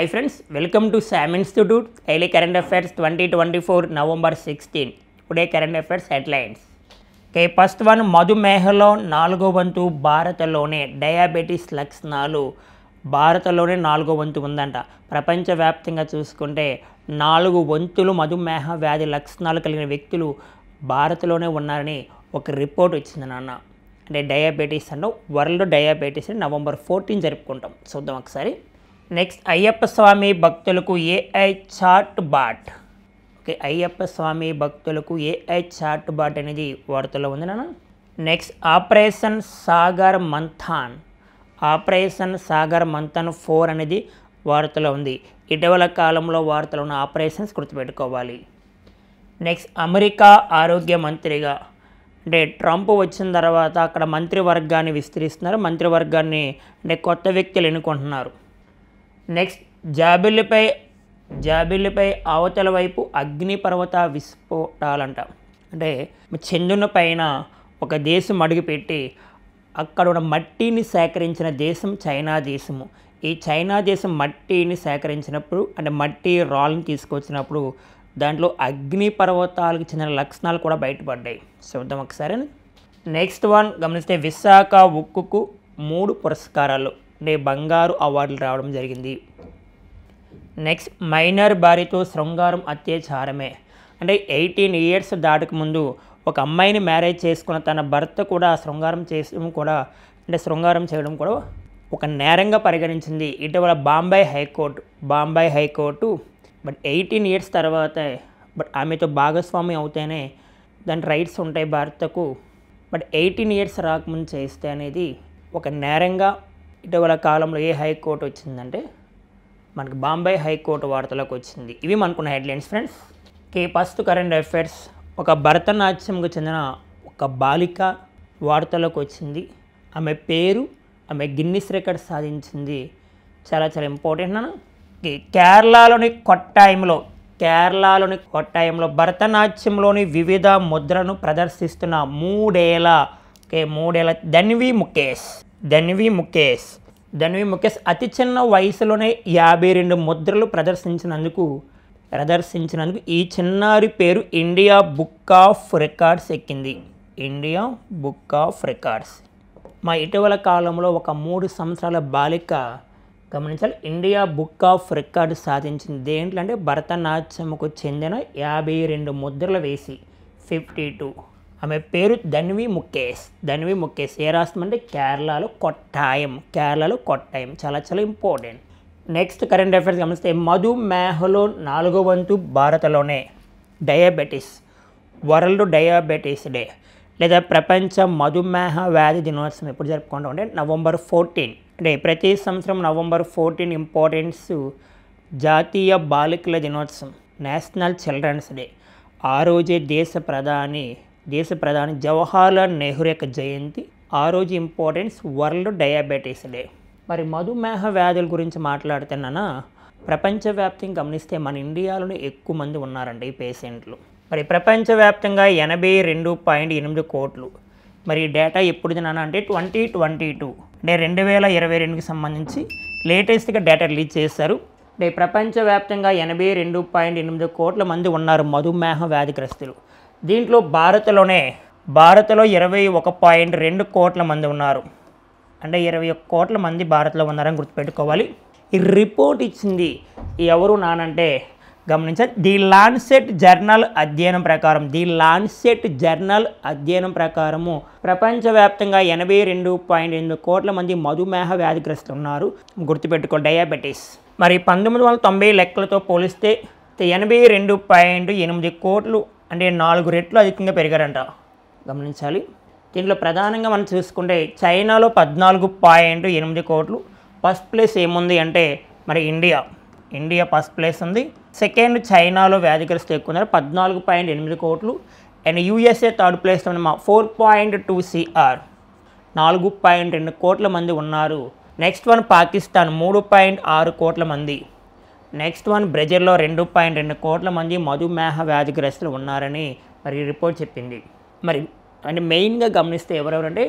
hi friends welcome to Sam institute daily current affairs twenty twenty four November sixteen today current affairs headlines okay first one మధుమేహలో నాలుగో వంతు భారత్లోనే diabetes లక్షణాలు భారత్లోనే నాలుగో వంతు ఉందంట ప్రపంచవ్యాప్తంగా చూసుకుంటే నాలుగు వంతులు మధుమేహ వ్యాధి లక్షణాలు కలిగిన వ్యక్తులు భారత్లోనే ఉన్నారని ఒక రిపోర్ట్ వచ్చింది నాన్న అంటే డయాబెటీస్ అన్న వరల్డ్ డయాబెటీస్ నవంబర్ ఫోర్టీన్ జరుపుకుంటాం చూద్దాం ఒకసారి నెక్స్ట్ అయ్యప్ప స్వామి భక్తులకు AI chat bot okay Ayyappa Swami భక్తులకు ఏఐ చాట్ బాట్ అనేది వార్తలో ఉంది నాన్న next operation Sagar Manthan operation Sagar Manthan four అనేది వార్తలో ఉంది ఇటీవల కాలంలో వార్తలో ఉన్న ఆపరేషన్స్ గుర్తుపెట్టుకోవాలి నెక్స్ట్ అమెరికా ఆరోగ్య మంత్రిగా అంటే ట్రంప్ వచ్చిన తర్వాత అక్కడ మంత్రివర్గాన్ని విస్తరిస్తున్నారు మంత్రివర్గాన్ని అంటే కొత్త వ్యక్తులు ఎన్నుకుంటున్నారు నెక్స్ట్ జాబిల్లిపై జాబిల్లిపై అవతల వైపు అగ్నిపర్వత విస్ఫోటాలంట అంటే చంద్రుని పైన ఒక దేశం అడుగుపెట్టి అక్కడ ఉన్న మట్టిని సేకరించిన దేశం చైనా దేశము ఈ చైనా దేశం మట్టిని సేకరించినప్పుడు అంటే మట్టి రాళ్ళని తీసుకొచ్చినప్పుడు దాంట్లో అగ్ని పర్వతాలకు చెందిన లక్షణాలు కూడా బయటపడ్డాయి చూద్దాం ఒకసారి నెక్స్ట్ వన్ గమనిస్తే విశాఖ ఉక్కుకు మూడు పురస్కారాలు డే బంగారు అవార్డులు రావడం జరిగింది నెక్స్ట్ మైనర్ భార్యతో శృంగారం అత్యాచారమే అంటే ఎయిటీన్ ఇయర్స్ దాటక ముందు ఒక అమ్మాయిని మ్యారేజ్ చేసుకున్న తన భర్త కూడా శృంగారం చేయడం కూడా అంటే శృంగారం చేయడం కూడా ఒక నేరంగా పరిగణించింది ఇటీవల Bombay high court Bombay high court but eighteen years తర్వాత బట్ ఆమెతో భాగస్వామి అవుతేనే దాని రైట్స్ ఉంటాయి భర్తకు బట్ ఎయిటీన్ ఇయర్స్ రాకముందు చేస్తే అనేది ఒక నేరంగా ఇటీవల కాలంలో ఏ హైకోర్టు వచ్చిందంటే మనకి బాంబే హైకోర్టు వార్తలకు వచ్చింది ఇవి మనకున్న హెడ్లైన్స్ ఫ్రెండ్స్ కే ఫస్ట్ కరెంట్ అఫైర్స్ ఒక భరతనాట్యంకు చెందిన ఒక బాలిక వార్తలకు వచ్చింది ఆమె పేరు ఆమె గిన్నిస్ రికార్డ్ సాధించింది చాలా చాలా ఇంపార్టెంట్ అన్న కేరళలోని కొట్టాయంలో కేరళలోని కొట్టాయంలో భరతనాట్యంలోని వివిధ ముద్రను ప్రదర్శిస్తున్న మూడేళ్ళ ఓకే మూడేళ్ళ ధన్వి ముఖేష్ ధన్వి ముఖేష్ ధన్వి ముఖేష్ అతి చిన్న వయసులోనే యాభై రెండు ముద్రలు ప్రదర్శించినందుకు ప్రదర్శించినందుకు ఈ చిన్నారి పేరు ఇండియా బుక్ ఆఫ్ రికార్డ్స్ ఎక్కింది ఇండియా బుక్ ఆఫ్ రికార్డ్స్ మా ఇటీవల కాలంలో ఒక మూడు సంవత్సరాల బాలిక గమనించాలి ఇండియా బుక్ ఆఫ్ రికార్డ్ సాధించింది దేంట్లో అంటే భరతనాట్యంకు చెందిన యాభై రెండు ముద్రలు వేసి ఫిఫ్టీ టూ ఆమె పేరు ధన్వి ముఖేష్ ధన్వి ముఖేష్ ఏ రాష్ట్రం అంటే కేరళలో కొట్టాయం కేరళలో కొట్టాయం చాలా చాలా ఇంపార్టెంట్ నెక్స్ట్ కరెంట్ అఫేర్స్ గమనిస్తే మధుమేహలో నాలుగో వంతు భారత్లోనే డయాబెటీస్ వరల్డ్ డయాబెటీస్ డే లేదా ప్రపంచ మధుమేహ వ్యాధి దినోత్సవం ఎప్పుడు జరుపుకుంటాం ఉంటే నవంబర్ ఫోర్టీన్ అంటే ప్రతి సంవత్సరం నవంబర్ ఫోర్టీన్ ఇంపార్టెన్స్ జాతీయ బాలికల దినోత్సవం నేషనల్ చిల్డ్రన్స్ డే ఆ రోజే దేశ ప్రధాని దేశ ప్రధాని జవహర్లాల్ నెహ్రూ యొక్క జయంతి ఆ రోజు ఇంపార్టెన్స్ వరల్డ్ డయాబెటీస్ డే మరి మధుమేహ వ్యాధుల గురించి మాట్లాడుతున్నానా ప్రపంచవ్యాప్తంగా గమనిస్తే మన ఇండియాలోనే ఎక్కువ మంది ఉన్నారండి ఈ పేషెంట్లు మరి ప్రపంచవ్యాప్తంగా ఎనభై రెండు పాయింట్ ఎనిమిది కోట్లు మరి డేటా ఎప్పుడు తిన్నాను అంటే ట్వంటీ ట్వంటీ టూ అంటే రెండు వేల ఇరవై రెండుకి సంబంధించి లేటెస్ట్గా డేటా రిలీజ్ చేశారు అంటే ప్రపంచవ్యాప్తంగా ఎనభై రెండు పాయింట్ ఎనిమిది కోట్ల మంది ఉన్నారు మధుమేహ వ్యాధిగ్రస్తులు దీంట్లో భారత్లోనే భారత్లో ఇరవై ఒక పాయింట్ రెండు కోట్ల మంది ఉన్నారు అంటే ఇరవై ఒక కోట్ల మంది భారత్లో ఉన్నారని గుర్తుపెట్టుకోవాలి ఈ రిపోర్ట్ ఇచ్చింది ఎవరు నానంటే గమనించాలి ది లాన్సెట్ జర్నల్ అధ్యయనం ప్రకారం ది లాన్సెట్ జర్నల్ అధ్యయనం ప్రకారము ప్రపంచవ్యాప్తంగా ఎనభై రెండు పాయింట్ ఎనిమిది కోట్ల మంది మధుమేహ వ్యాధిగ్రస్తులు ఉన్నారు గుర్తుపెట్టుకో డయాబెటీస్ మరి పంతొమ్మిది వందల తొంభై లెక్కలతో పోలిస్తే ఎనభై రెండు పాయింట్ ఎనిమిది కోట్లు అంటే నాలుగు రెట్లు అధికంగా పెరిగారంట గమనించాలి దీంట్లో ప్రధానంగా మనం చూసుకుంటే చైనాలో పద్నాలుగు పాయింట్ ఎనిమిది కోట్లు ఫస్ట్ ప్లేస్ ఏముంది అంటే మరి ఇండియా ఇండియా ఫస్ట్ ప్లేస్ ఉంది సెకండ్ చైనాలో వ్యాధిగ్రస్తులు ఎక్కువ ఉన్నారు పద్నాలుగు పాయింట్ ఎనిమిది కోట్లు అండ్ యూఎస్ఏ థర్డ్ ప్లేస్ మా ఫోర్ పాయింట్ టూ సిఆర్ నాలుగు పాయింట్ రెండు కోట్ల మంది ఉన్నారు నెక్స్ట్ వన్ పాకిస్తాన్ మూడు పాయింట్ ఆరు కోట్ల మంది నెక్స్ట్ వన్ బ్రెజిల్లో రెండు పాయింట్ రెండు కోట్ల మంది మధుమేహ వ్యాధిగ్రస్తులు ఉన్నారని మరి రిపోర్ట్ చెప్పింది మరి అంటే మెయిన్గా గమనిస్తే ఎవరెవరంటే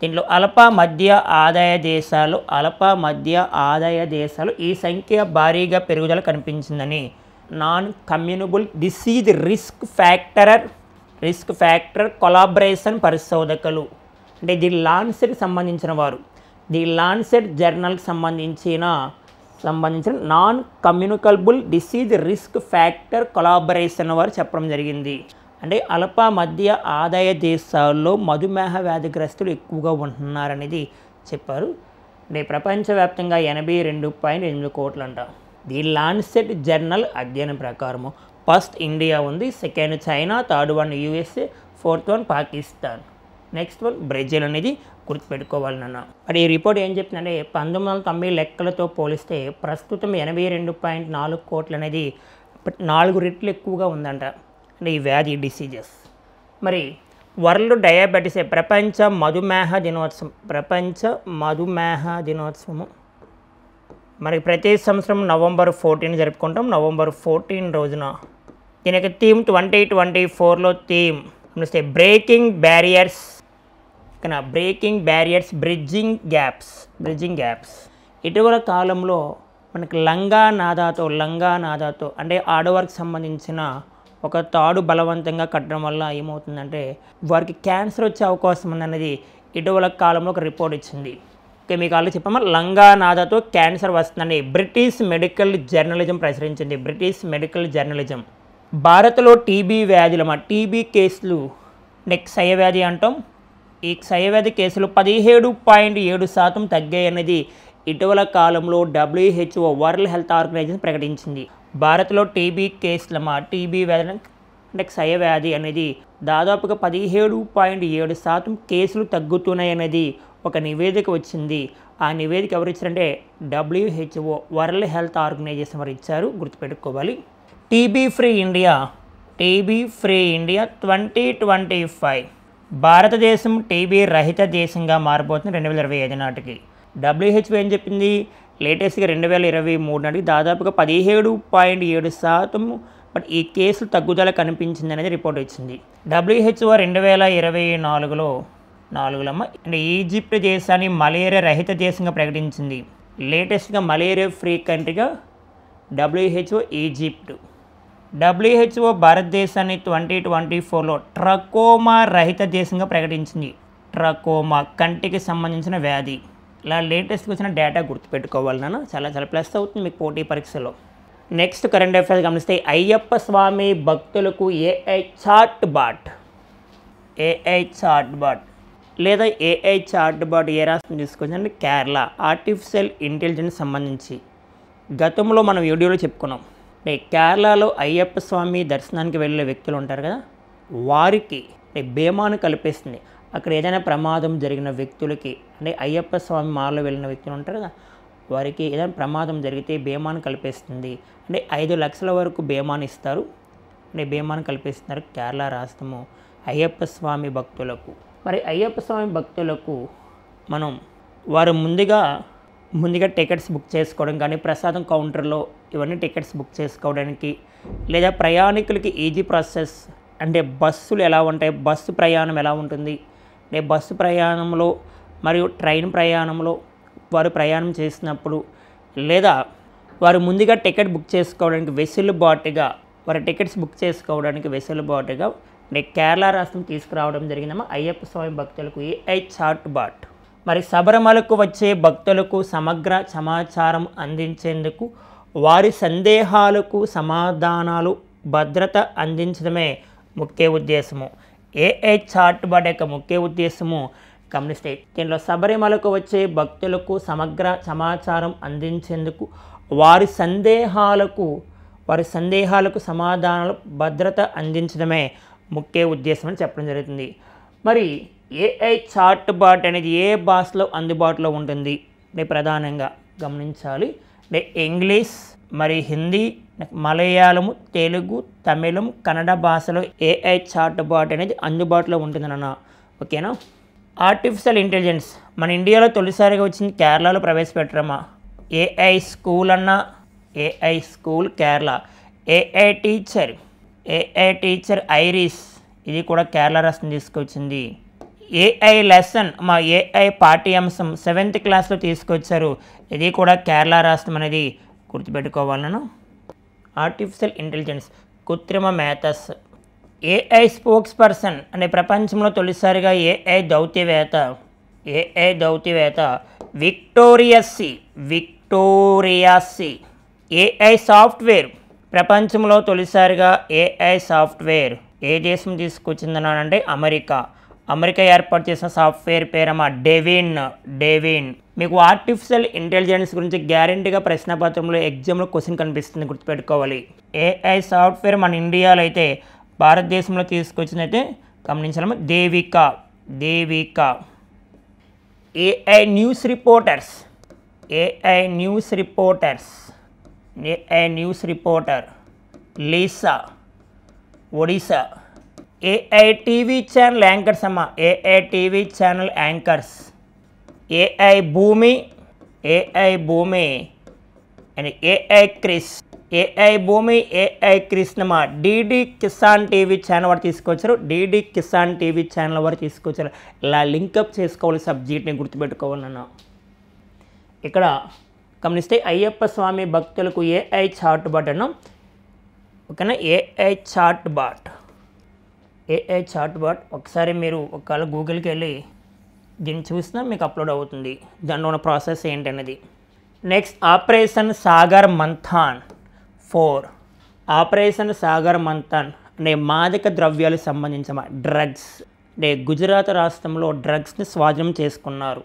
దీంట్లో అల్ప మధ్య ఆదాయ దేశాలు అల్ప మధ్య ఆదాయ దేశాలు ఈ సంఖ్య భారీగా పెరుగుదల కనిపించిందని non communicable disease risk factor risk factor collaboration పరిశోధకులు అంటే ది లాన్సెట్కి సంబంధించిన వారు ది లాన్సెట్ జర్నల్కి సంబంధించిన సంబంధించిన non communicable disease risk factor collaboration వారు చెప్పడం జరిగింది అంటే అల్ప మధ్య ఆదాయ దేశాల్లో మధుమేహ వ్యాధిగ్రస్తులు ఎక్కువగా ఉంటున్నారనేది చెప్పారు అంటే ప్రపంచవ్యాప్తంగా ఎనభై రెండు పాయింట్ ఎనిమిది కోట్లు అంట ది లాన్సెట్ జర్నల్ అధ్యయనం ప్రకారము ఫస్ట్ ఇండియా ఉంది second China third one USA fourth one Pakistan next one Brazil అనేది గుర్తుపెట్టుకోవాలన్నా మరి ఈ రిపోర్ట్ ఏం చెప్తుందంటే పంతొమ్మిది వందల తొంభై లెక్కలతో పోలిస్తే ప్రస్తుతం ఎనభై రెండు పాయింట్ నాలుగు కోట్లు అనేది నాలుగు రెట్లు ఎక్కువగా ఉందంట అంటే ఈ వ్యాధి డిసీజెస్ మరి వరల్డ్ డయాబెటిస్ ప్రపంచ మధుమేహ దినోత్సవం ప్రపంచ మధుమేహ దినోత్సవము మరి ప్రతి సంవత్సరం నవంబర్ ఫోర్టీన్ జరుపుకుంటాం నవంబర్ ఫోర్టీన్ రోజున దీని యొక్క థీమ్ ట్వంటీ ట్వంటీ ఫోర్లో థీమ్ బ్రేకింగ్ బ్యారియర్స్ ఇక్కడ breaking barriers bridging gaps bridging gaps ఇటీవల కాలంలో మనకి లంగా నాదాతో లంగా నాదాతో అంటే ఆడవారికి సంబంధించిన ఒక తాడు బలవంతంగా కట్టడం వల్ల ఏమవుతుందంటే వారికి క్యాన్సర్ వచ్చే అవకాశం ఉందనేది ఇటీవల కాలంలో ఒక రిపోర్ట్ ఇచ్చింది ఓకే మీకు అలా చెప్పామా లంగా నాదాతో క్యాన్సర్ వస్తుందని బ్రిటిష్ మెడికల్ జర్నలిజం ప్రచురించింది బ్రిటిష్ మెడికల్ జర్నలిజం భారత్లో టీబీ వ్యాధులమా టీబీ కేసులు నెక్ సయ వ్యాధి అంటాం ఈ క్షయవ్యాధి కేసులు పదిహేడు పాయింట్ ఏడు శాతం తగ్గాయన్నది ఇటీవల కాలంలో డబ్ల్యూహెచ్ఓ వరల్డ్ హెల్త్ ఆర్గనైజేషన్ ప్రకటించింది భారత్లో టీబీ మా టీబీ వ్యాధి అంటే క్షయవ్యాధి అనేది దాదాపుగా పదిహేడు పాయింట్ ఏడు శాతం కేసులు తగ్గుతున్నాయనేది ఒక నివేదిక వచ్చింది ఆ నివేదిక ఎవరు ఇచ్చారంటే డబ్ల్యూహెచ్ఓ వరల్డ్ హెల్త్ ఆర్గనైజేషన్ వారు ఇచ్చారు గుర్తుపెట్టుకోవాలి TB free India TB free India twenty twenty five భారతదేశం టీబీ రహిత దేశంగా మారిపోతుంది రెండు వేల ఇరవై ఐదు నాటికి డబ్ల్యూహెచ్ఓ ఏం చెప్పింది లేటెస్ట్గా రెండు వేల ఇరవై మూడు నాటికి దాదాపుగా పదిహేడు పాయింట్ ఏడు శాతం బట్ ఈ కేసులు తగ్గుదల కనిపించింది అనేది రిపోర్ట్ వచ్చింది డబ్ల్యూహెచ్ఓ రెండు వేల ఇరవై నాలుగులో నాలుగులమ్మ అండ్ ఈజిప్ట్ దేశాన్ని మలేరియా రహిత దేశంగా ప్రకటించింది లేటెస్ట్గా మలేరియా ఫ్రీ కంట్రీగా డబ్ల్యూహెచ్ఓ ఈజిప్ట్ డబ్ల్యూహెచ్ఓ భారతదేశాన్ని ట్వంటీ ట్వంటీ ఫోర్లో ట్రకోమా రహిత దేశంగా ప్రకటించింది ట్రకోమా కంటికి సంబంధించిన వ్యాధి ఇలా లేటెస్ట్కి వచ్చిన డేటా గుర్తుపెట్టుకోవాలి నన్ను చాలా చాలా ప్లస్ అవుతుంది మీకు పోటీ పరీక్షలో నెక్స్ట్ కరెంట్ అఫైర్స్ గమనిస్తే అయ్యప్ప స్వామి భక్తులకు AI chat bot AI chat bot లేదా ఏఐ చాట్ బాట్ ఏ రాష్ట్రం తీసుకొచ్చిందంటే కేరళ ఆర్టిఫిషియల్ ఇంటెలిజెన్స్ సంబంధించి గతంలో మనం వీడియోలో చెప్పుకున్నాం అంటే కేరళలో అయ్యప్ప స్వామి దర్శనానికి వెళ్ళే వ్యక్తులు ఉంటారు కదా వారికి భీమాను కల్పిస్తుంది అక్కడ ఏదైనా ప్రమాదం జరిగిన వ్యక్తులకి అంటే అయ్యప్ప స్వామి మాలో వెళ్ళిన వ్యక్తులు ఉంటారు కదా వారికి ఏదైనా ప్రమాదం జరిగితే భీమాను కల్పిస్తుంది అంటే ఐదు లక్షల వరకు భీమాను ఇస్తారు అంటే భీమాను కల్పిస్తున్నారు కేరళ రాష్ట్రము అయ్యప్ప స్వామి భక్తులకు మరి అయ్యప్ప స్వామి భక్తులకు మనం వారు ముందుగా ముందుగా టికెట్స్ బుక్ చేసుకోవడం కానీ ప్రసాదం కౌంటర్లో ఇవన్నీ టికెట్స్ బుక్ చేసుకోవడానికి లేదా ప్రయాణికులకి ఈజీ ప్రాసెస్ అంటే బస్సులు ఎలా ఉంటాయి బస్సు ప్రయాణం ఎలా ఉంటుంది అంటే బస్సు ప్రయాణంలో మరియు ట్రైన్ ప్రయాణంలో వారు ప్రయాణం చేసినప్పుడు లేదా వారు ముందుగా టికెట్ బుక్ చేసుకోవడానికి వెసులుబాటుగా వారి టికెట్స్ బుక్ చేసుకోవడానికి వెసులుబాటుగా అంటే కేరళ రాష్ట్రం తీసుకురావడం జరిగిందమ్మా అయ్యప్ప స్వామి భక్తులకు ఏఐ చాట్ బాట్ మరి శబరిమలకు వచ్చే భక్తులకు సమగ్ర సమాచారం అందించేందుకు వారి సందేహాలకు సమాధానాలు భద్రత అందించడమే ముఖ్య ఉద్దేశము చార్ట్ బడ్ యొక్క ముఖ్య ఉద్దేశము గమనిస్తే దీనిలో శబరిమలకు వచ్చే భక్తులకు సమగ్ర సమాచారం అందించేందుకు వారి సందేహాలకు వారి సందేహాలకు సమాధానాలు భద్రత అందించడమే ముఖ్య ఉద్దేశం అని చెప్పడం జరుగుతుంది మరి ఏఐ చాట్ బాట్ అనేది ఏ భాషలో అందుబాటులో ఉంటుంది అంటే ప్రధానంగా గమనించాలి అంటే ఇంగ్లీష్ మరి హిందీ మలయాళము తెలుగు తమిళం కన్నడ భాషలో ఏఐ చాట్ బాట్ అనేది అందుబాటులో ఉంటుంది అన్న ఓకేనా ఆర్టిఫిషియల్ ఇంటెలిజెన్స్ మన ఇండియాలో తొలిసారిగా వచ్చింది కేరళలో ప్రవేశపెట్టరమా ఏఐ స్కూల్ అన్న AI school Kerala AI teacher AI teacher Iris ఇది కూడా కేరళ రాష్ట్రం తీసుకొచ్చింది ఏఐ లెసన్ మా ఏఐ పాఠ్యాంశం సెవెంత్ క్లాస్లో తీసుకొచ్చారు ఇది కూడా కేరళ రాష్ట్రం అనేది గుర్తుపెట్టుకోవాలను ఆర్టిఫిషియల్ ఇంటెలిజెన్స్ కృత్రిమ మేథస్ ఏఐ స్పోక్స్ పర్సన్ అనే ప్రపంచంలో తొలిసారిగా ఏఐ దౌత్యవేత ఏఐ దౌత్యవేత విక్టోరియాసి విక్టోరియాసి ఏఐ సాఫ్ట్వేర్ ప్రపంచంలో తొలిసారిగా ఏఐ సాఫ్ట్వేర్ ఏ దేశం తీసుకొచ్చిందన్నానంటే అమెరికా అమెరికా ఏర్పాటు చేసిన సాఫ్ట్వేర్ పేరమా డెవిన్ డెవిన్ మీకు ఆర్టిఫిషియల్ ఇంటెలిజెన్స్ గురించి గ్యారంటీగా ప్రశ్నపత్రంలో ఎగ్జామ్లో క్వశ్చన్ కనిపిస్తుంది గుర్తుపెట్టుకోవాలి ఏఐ సాఫ్ట్వేర్ మన ఇండియాలో అయితే భారతదేశంలో అయితే గమనించాలి Devika Devika AI news reporters AI news reporters AI news reporter Lisa Odisha AI TV channel anchors అమ్మ AI TV channel anchors AI Bhoomi AI Bhoomi and AI Krish AI Bhoomi AI కృష్ణమ్మ డీడీ కిసాన్ టీవీ ఛానల్ వారు తీసుకొచ్చారు డీడీ కిసాన్ టీవీ ఛానల్ వారు తీసుకొచ్చారు ఇలా లింకప్ చేసుకోవాలి సబ్జెక్ట్ని గుర్తుపెట్టుకోవాలన్నా ఇక్కడ గమనిస్తే అయ్యప్ప స్వామి భక్తులకు ఏఐ చాట్ బాట్ అన్నాం ఓకేనా AI chat bot AI chat bot ఒకసారి మీరు ఒకవేళ గూగుల్కి వెళ్ళి దీన్ని చూసినా మీకు అప్లోడ్ అవుతుంది దానిలో ఉన్న ప్రాసెస్ ఏంటనేది next operation Sagar Manthan four operation Sagar Manthan అనే మాదక ద్రవ్యాలకు సంబంధించిన డ్రగ్స్ అంటే గుజరాత్ రాష్ట్రంలో డ్రగ్స్ని స్వాధీనం చేసుకున్నారు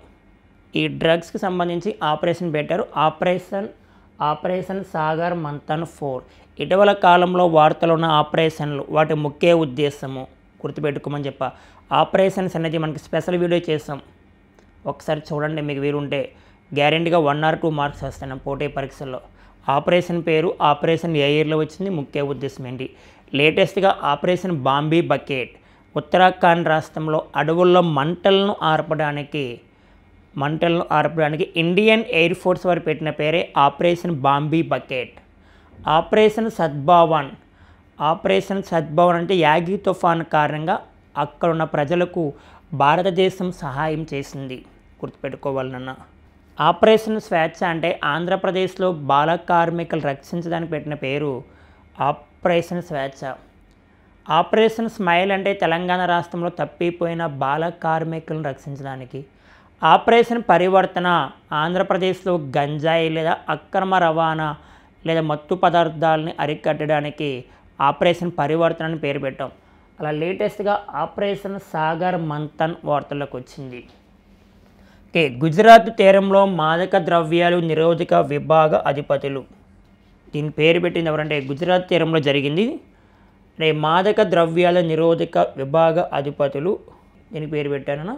ఈ డ్రగ్స్కి సంబంధించి ఆపరేషన్ పెట్టారు operation operation Sagar Manthan four ఇటీవల కాలంలో వార్తలున్న ఆపరేషన్లు వాటి ముఖ్య ఉద్దేశము గుర్తుపెట్టుకోమని చెప్పా ఆపరేషన్స్ అనేది మనకి స్పెషల్ వీడియో చేస్తాం ఒకసారి చూడండి మీకు వీలుంటే గ్యారెంటీగా వన్ ఆర్ టూ మార్క్స్ వస్తాను పోటీ పరీక్షల్లో ఆపరేషన్ పేరు ఆపరేషన్ ఏ ఇయర్లో వచ్చింది ముఖ్య ఉద్దేశం ఏంటి లేటెస్ట్గా ఆపరేషన్ బాంబీ బకెట్ ఉత్తరాఖండ్ రాష్ట్రంలో అడవుల్లో మంటలను ఆర్పడానికి మంటలను ఆర్పడానికి ఇండియన్ ఎయిర్ ఫోర్స్ వారు పెట్టిన పేరే operation Bambi bucket operation Sadbhav operation Sadbhav అంటే యాగి తుఫాన్ కారణంగా అక్కడ ఉన్న ప్రజలకు భారతదేశం సహాయం చేసింది గుర్తుపెట్టుకోవాలన్న ఆపరేషన్ స్వేచ్ఛ అంటే ఆంధ్రప్రదేశ్లో బాల కార్మికులు రక్షించడానికి పెట్టిన పేరు ఆపరేషన్ స్వేచ్ఛ ఆపరేషన్ స్మైల్ అంటే తెలంగాణ రాష్ట్రంలో తప్పిపోయిన బాల కార్మికులను రక్షించడానికి ఆపరేషన్ పరివర్తన ఆంధ్రప్రదేశ్లో గంజాయి లేదా అక్రమ రవాణా లేదా మత్తు పదార్థాలని అరికట్టడానికి ఆపరేషన్ పరివర్తన అని పేరు పెట్టాం అలా లేటెస్ట్గా ఆపరేషన్ సాగర్ మంతన్ వార్తల్లోకి వచ్చింది ఓకే గుజరాత్ తీరంలో మాదక ద్రవ్యాలు నిరోధక విభాగ అధిపతులు దీని పేరు పెట్టింది ఎవరంటే గుజరాత్ తీరంలో జరిగింది అంటే మాదక ద్రవ్యాల నిరోధక విభాగ అధిపతులు దీని పేరు పెట్టాను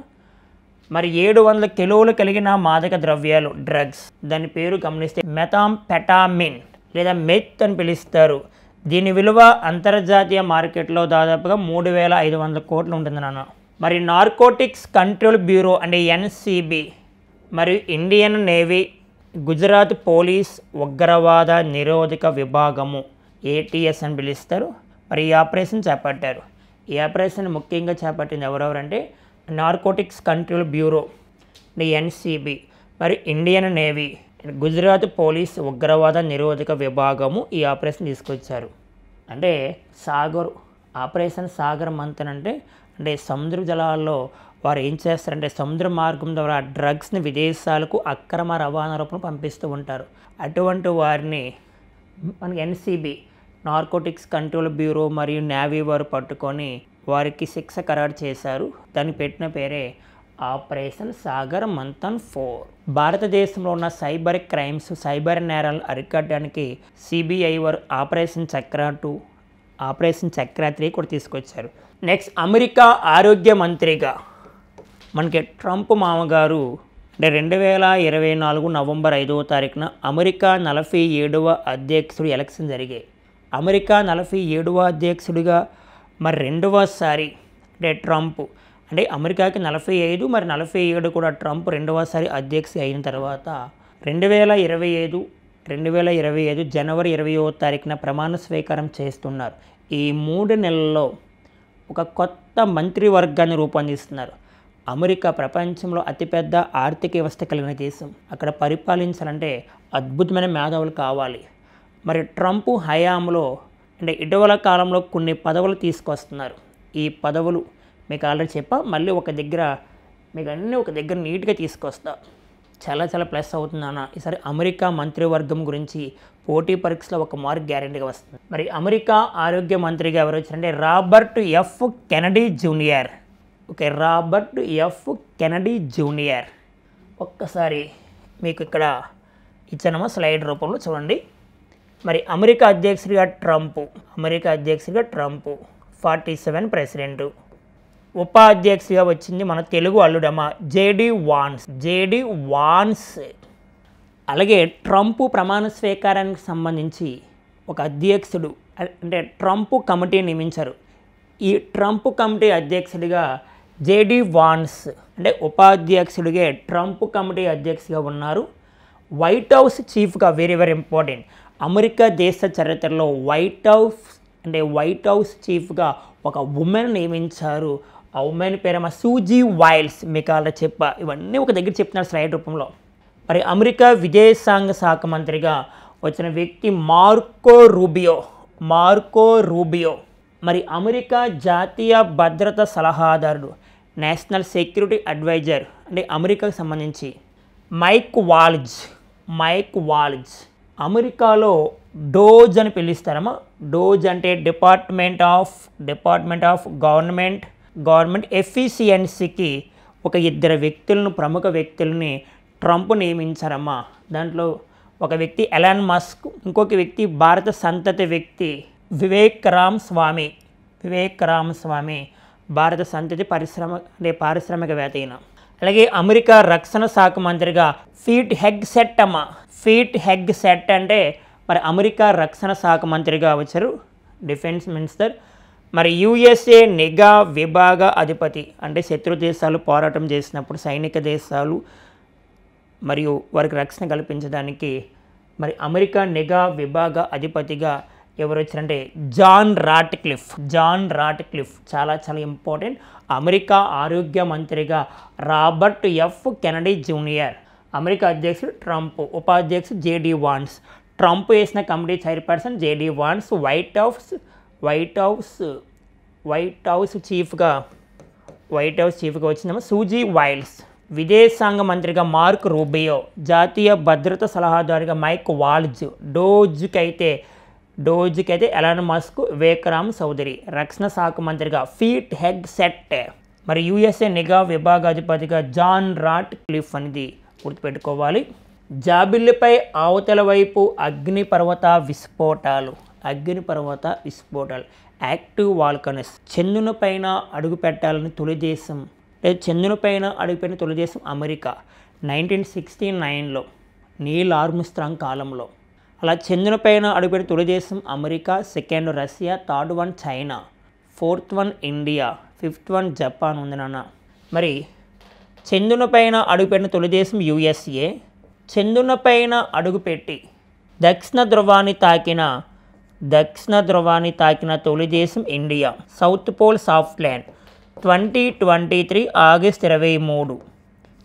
మరి ఏడు వందల కిలోలు కలిగిన మాదక ద్రవ్యాలు డ్రగ్స్ దాని పేరు గమనిస్తే పెటామిన్ లేదా మెత్ అని పిలుస్తారు దీని విలువ అంతర్జాతీయ మార్కెట్లో దాదాపుగా మూడు వేల ఐదు వందల కోట్లు ఉంటుంది నాన్న మరి నార్కోటిక్స్ కంట్రోల్ బ్యూరో అంటే ఎన్సిబి మరియు ఇండియన్ నేవీ గుజరాత్ పోలీస్ ఉగ్రవాద నిరోధక విభాగము ఏటీఎస్ అని పిలుస్తారు మరి ఈ ఆపరేషన్ చేపట్టారు ఈ ఆపరేషన్ ముఖ్యంగా చేపట్టింది ఎవరెవరంటే నార్కోటిక్స్ కంట్రోల్ బ్యూరో ఎన్సిబి మరి ఇండియన్ నేవీ గుజరాత్ పోలీస్ ఉగ్రవాద నిరోధక విభాగము ఈ ఆపరేషన్ తీసుకొచ్చారు అంటే సాగర్ ఆపరేషన్ సాగర్ మంతన్ అంటే అంటే సముద్ర జలాల్లో వారు ఏం చేస్తారంటే సముద్ర మార్గం ద్వారా డ్రగ్స్ని విదేశాలకు అక్రమ రవాణా రూపంలో పంపిస్తూ ఉంటారు అటువంటి వారిని మనకి ఎన్సీబీ నార్కోటిక్స్ కంట్రోల్ బ్యూరో మరియు నేవీ వారు పట్టుకొని వారికి శిక్ష ఖరారు చేశారు దానికి పెట్టిన పేరే ఆపరేషన్ సాగర్ మంథన్ ఫోర్ భారతదేశంలో ఉన్న సైబర్ క్రైమ్స్ సైబర్ నేరాలు అరికట్టడానికి సిబిఐ వారు ఆపరేషన్ చక్ర టూ ఆపరేషన్ చక్ర త్రీ కూడా తీసుకొచ్చారు నెక్స్ట్ అమెరికా ఆరోగ్య మంత్రిగా మనకి ట్రంప్ మామగారు అంటే రెండు వేల ఇరవై నాలుగు నవంబర్ ఐదవ తారీఖున అమెరికా నలభై ఏడవ అధ్యక్షుడు ఎలక్షన్ జరిగాయి అమెరికా నలభై ఏడవ అధ్యక్షుడిగా మరి రెండవసారి అంటే ట్రంప్ అంటే అమెరికాకి నలభై ఐదు మరి నలభై ఏడు కూడా ట్రంప్ రెండవసారి అధ్యక్ష అయిన తర్వాత రెండు వేల ఇరవై ఐదు రెండు వేల ఇరవై ఐదు జనవరి ఇరవయో తారీఖున ప్రమాణ స్వీకారం చేస్తున్నారు ఈ మూడు నెలల్లో ఒక కొత్త మంత్రివర్గాన్ని రూపొందిస్తున్నారు అమెరికా ప్రపంచంలో అతిపెద్ద ఆర్థిక వ్యవస్థ కలిగిన దేశం అక్కడ పరిపాలించాలంటే అద్భుతమైన మేధావులు కావాలి మరి ట్రంప్ హయాంలో అంటే ఇటీవల కాలంలో కొన్ని పదవులు తీసుకొస్తున్నారు ఈ పదవులు మీకు ఆల్రెడీ చెప్పా మళ్ళీ ఒక దగ్గర మీకు అన్నీ ఒక దగ్గర నీట్గా తీసుకొస్తా చాలా చాలా ప్లస్ అవుతుందన్న ఈసారి అమెరికా మంత్రివర్గం గురించి పోటీ పరీక్షలో ఒక మార్క్ గ్యారంటీగా వస్తుంది మరి అమెరికా ఆరోగ్య మంత్రిగా ఎవరు వచ్చారంటే Robert F Kennedy junior okay Robert F Kennedy junior ఒక్కసారి మీకు ఇక్కడ ఇచ్చానమా స్లైడ్ రూపంలో చూడండి మరి అమెరికా అధ్యక్షుడిగా ట్రంప్ అమెరికా అధ్యక్షుడిగా ట్రంప్ ఫార్టీ సెవెన్ ప్రెసిడెంటు ఉపాధ్యక్షుడిగా వచ్చింది మన తెలుగు అల్లుడమ్మ జేడి వాన్స్ జేడి వాన్స్ అలాగే ట్రంప్ ప్రమాణ స్వీకారానికి సంబంధించి ఒక అధ్యక్షుడు అంటే ట్రంప్ కమిటీ నియమించారు ఈ ట్రంప్ కమిటీ అధ్యక్షుడిగా జేడి వాన్స్ అంటే ఉపాధ్యక్షుడిగా ట్రంప్ కమిటీ అధ్యక్షుడిగా ఉన్నారు వైట్ హౌస్ చీఫ్గా వెరీ వెరీ ఇంపార్టెంట్ అమెరికా దేశ చరిత్రలో వైట్ హౌస్ అంటే వైట్ హౌస్ చీఫ్గా ఒక ఉమెన్ నియమించారు ఉమ్మాయిని పేరమ్మ సూజీ వైల్స్ మికాల చెప్ప ఇవన్నీ ఒక దగ్గర చెప్తున్నారు స్లైడ్ రూపంలో మరి అమెరికా విదేశాంగ శాఖ మంత్రిగా వచ్చిన వ్యక్తి మార్కో రూబియో మార్కో రూబియో మరి అమెరికా జాతీయ భద్రత సలహాదారుడు నేషనల్ సెక్యూరిటీ అడ్వైజర్ అంటే అమెరికాకు సంబంధించి మైక్ వాల్జ్ మైక్ వాల్జ్ అమెరికాలో డోజ్ అని పిలుస్తారమ్మా డోజ్ అంటే department of department of government government ఎఫ్ఈసిఎన్సీకి ఒక ఇద్దరు వ్యక్తులను ప్రముఖ వ్యక్తులని ట్రంప్ నియమించారమ్మా దాంట్లో ఒక వ్యక్తి ఎలాన్ మస్క్ ఇంకొక వ్యక్తి భారత సంతతి వ్యక్తి వివేక్ రామ్ స్వామి వివేక్ రామ్ స్వామి భారత సంతతి పరిశ్రమ అంటే పారిశ్రామికవేత్త అయిన అలాగే అమెరికా రక్షణ శాఖ మంత్రిగా ఫీట్ హెగ్ సెట్ అమ్మ ఫీట్ హెగ్ సెట్ అంటే మరి అమెరికా రక్షణ శాఖ మంత్రిగా వచ్చారు డిఫెన్స్ మినిస్టర్ మరి యుఎస్ఏ నిఘా విభాగ అధిపతి అంటే శత్రు దేశాలు పోరాటం చేసినప్పుడు సైనిక దేశాలు మరియు వారికి రక్షణ కల్పించడానికి మరి అమెరికా నిఘా విభాగ అధిపతిగా ఎవరు వచ్చారంటే జాన్ రాట్క్లిఫ్ జాన్ రాట్క్లిఫ్ చాలా చాలా ఇంపార్టెంట్ అమెరికా ఆరోగ్య మంత్రిగా Robert F Kennedy junior America అధ్యక్షుడు ట్రంప్ ఉపాధ్యక్షుడు జేడీ వాన్స్ ట్రంప్ వేసిన committee chairperson JD Vance White House White House White House చీఫ్గా వైట్ హౌస్ చీఫ్గా వచ్చిన సూజీ వైల్స్ విదేశాంగ మంత్రిగా మార్క్ రూబియో జాతీయ భద్రత సలహాదారుగా మైక్ వాల్జ్ డోజ్కైతే డోజ్కైతే ఎలాన్ మస్క్ వివేకరామ్ చౌదరి రక్షణ శాఖ మంత్రిగా ఫీట్ హెగ్ సెట్ మరి యుఎస్ఏ నిఘా విభాగాధిపతిగా జాన్ రాట్ క్లిఫ్ అనేది గుర్తుపెట్టుకోవాలి జాబిల్లిపై అవతల వైపు అగ్నిపర్వత విస్ఫోటాలు అగ్ని పర్వత విస్ఫోటాలు యాక్టివ్ వాల్కనస్ చంద్రుని పైన అడుగు పెట్టాలని తొలిదేశం లేదా చంద్రుని పైన అడుగుపెట్టిన తొలిదేశం అమెరికా నైన్టీన్ సిక్స్టీ నైన్లో నీల్ ఆర్మిస్త్రాం కాలంలో అలా చంద్రుని పైన అడుగుపెట్టిన తొలిదేశం America second Russia third one China fourth one India fifth one Japan ఉంది నాన్న మరి చంద్రుని పైన అడుగుపెట్టిన తొలిదేశం దేశం యుఎస్ఏ చంద్రుని పైన అడుగుపెట్టి దక్షిణ ధ్రువాన్ని తాకిన దక్షిణ ధ్రువాన్ని తాకిన తొలి దేశం India south pole soft land twenty twenty three August ఇరవై మూడు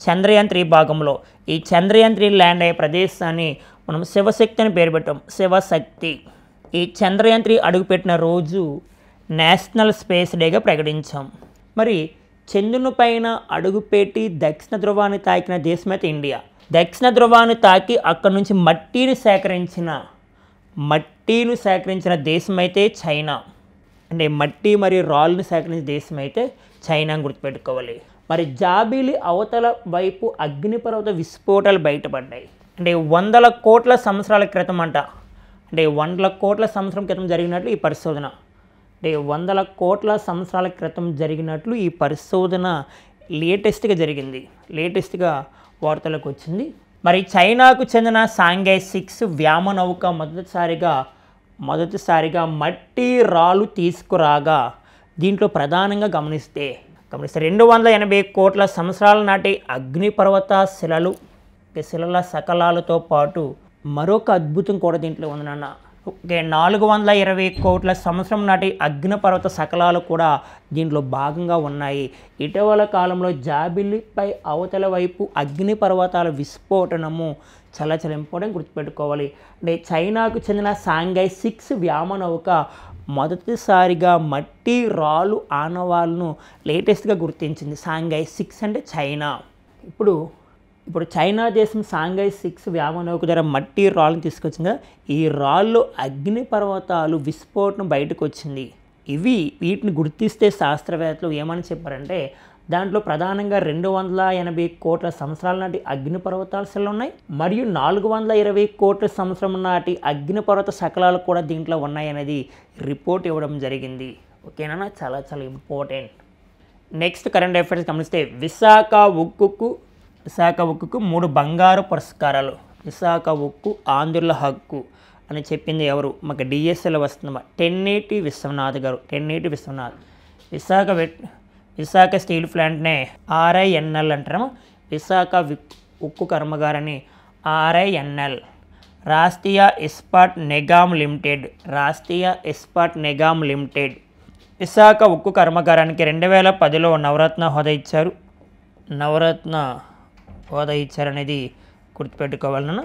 చంద్రయాన్ త్రీ భాగంలో ఈ చంద్రయాన్ త్రీ ల్యాండ్ అయ్యే ప్రదేశాన్ని మనం శివశక్తి అని పేరు పెట్టాం శివశక్తి ఈ చంద్రయాన్ త్రీ అడుగుపెట్టిన రోజు నేషనల్ స్పేస్ డేగా ప్రకటించాం మరి చంద్రుని పైన అడుగుపెట్టి దక్షిణ ధ్రువాన్ని తాకిన దేశం అయితే ఇండియా దక్షిణ ధ్రువాన్ని తాకి అక్కడి నుంచి మట్టిని సేకరించిన మట్టి మట్టిని సేకరించిన దేశం అయితే చైనా అంటే మట్టి మరియు రాళ్ళను సేకరించిన దేశం అయితే చైనా గుర్తుపెట్టుకోవాలి మరి జాబీలి అవతల వైపు అగ్నిపర్వత విస్ఫోటాలు బయటపడ్డాయి అంటే వందల కోట్ల సంవత్సరాల క్రితం అంట అంటే వందల కోట్ల సంవత్సరం క్రితం జరిగినట్లు ఈ పరిశోధన అంటే వందల కోట్ల సంవత్సరాల క్రితం జరిగినట్లు ఈ పరిశోధన లేటెస్ట్గా జరిగింది లేటెస్ట్గా వార్తలకు వచ్చింది మరి చైనాకు చెందిన సాంఘై సిక్స్ వ్యామనౌక మొదటిసారిగా మొదటిసారిగా మట్టి రాళ్ళు తీసుకురాగా దీంట్లో ప్రధానంగా గమనిస్తే గమనిస్తే రెండు వందల ఎనభై కోట్ల సంవత్సరాల నాటి అగ్నిపర్వత శిలలు శిలల సకలాలతో పాటు మరొక అద్భుతం కూడా దీంట్లో ఉంది నాన్న ఓకే నాలుగు వందల ఇరవై కోట్ల సంవత్సరం నాటి అగ్నిపర్వత సకలాలు కూడా దీంట్లో భాగంగా ఉన్నాయి ఇటీవల కాలంలో జాబిలిపై అవతల వైపు అగ్నిపర్వతాల విస్ఫోటనము చాలా చాలా ఇంపార్టెంట్ గుర్తుపెట్టుకోవాలి అంటే చైనాకు చెందిన సాంఘై సిక్స్ వ్యామనౌక మొదటిసారిగా మట్టి రాళ్ళు ఆనవాళ్ళను లేటెస్ట్గా గుర్తించింది సాంఘై సిక్స్ అంటే చైనా ఇప్పుడు ఇప్పుడు చైనా దేశం సాంఘై సిక్స్ వ్యామనౌక ద్వారా మట్టి రాళ్ళను తీసుకొచ్చింది ఈ రాళ్ళు అగ్ని పర్వతాలు విస్ఫోటనం బయటకు వచ్చింది ఇవి వీటిని గుర్తిస్తే శాస్త్రవేత్తలు ఏమని చెప్పారంటే దాంట్లో ప్రధానంగా రెండు వందల ఎనభై కోట్ల సంవత్సరాల నాటి అగ్నిపర్వతాల శిలలు ఉన్నాయి మరియు నాలుగు వందల ఇరవై కోట్ల సంవత్సరం నాటి అగ్నిపర్వత శకలాలు కూడా దీంట్లో ఉన్నాయనేది రిపోర్ట్ ఇవ్వడం జరిగింది ఓకేనా చాలా చాలా ఇంపార్టెంట్ నెక్స్ట్ కరెంట్ అఫైర్స్ గమనిస్తే విశాఖ ఉక్కుకు విశాఖ ఉక్కుకు మూడు బంగారు పురస్కారాలు విశాఖ ఉక్కు ఆంధ్రుల హక్కు అని చెప్పింది ఎవరు మాకు డిఎస్ఎల్ వస్తుందమ్మా eighty Viswanath garu ten eighty Viswanath Visakha Visakha steel ప్లాంట్నే ఆర్ఐఎన్ఎల్ అంటాము విశాఖ ఉక్కు కర్మగారని RINL Rashtriya Ispat Nigam limited Rashtriya Ispat Nigam limited Visakha ఉక్కు కర్మగారానికి రెండు వేల పదిలో నవరత్న హోదా ఇచ్చారు నవరత్న హోదా ఇచ్చారనేది గుర్తుపెట్టుకోవాలను